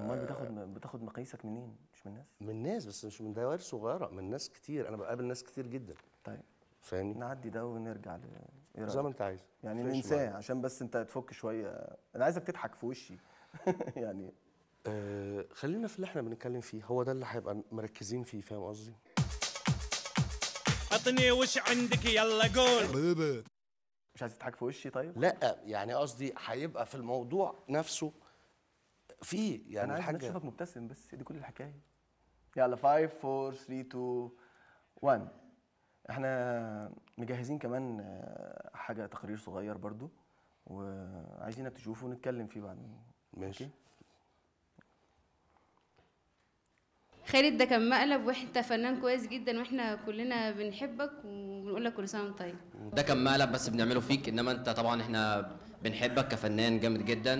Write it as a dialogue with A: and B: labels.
A: امال آه. بتاخد بتاخد مقاييسك منين؟ مش من الناس؟ من الناس بس مش من دوائر صغيره من ناس كتير انا بقابل ناس كتير جدا طيب فاهمني؟ نعدي ده ونرجع ل إيه زي ما انت عايز يعني ننساه عشان بس انت تفك شويه انا عايزك تضحك في وشي يعني
B: آه خلينا في اللي احنا بنتكلم فيه هو ده اللي هيبقى مركزين فيه فاهم قصدي؟ اعطني وش عندك يلا قول مش عايز تضحك في وشي طيب؟ لا يعني قصدي هيبقى في الموضوع نفسه في يعني انا عايز اشوفك
C: مبتسم بس دي كل الحكايه يلا 5 4 3 2
A: 1 احنا مجهزين كمان آه، حاجه تقرير صغير برضو وعايزينك تشوفه ونتكلم فيه بعدين ماشي
D: خالد ده كان مقلب وانت فنان كويس جدا واحنا كلنا بنحبك وبنقول لك كل سنه وانت طيب ده كان مقلب بس بنعمله فيك انما انت طبعا احنا بنحبك كفنان جامد جدا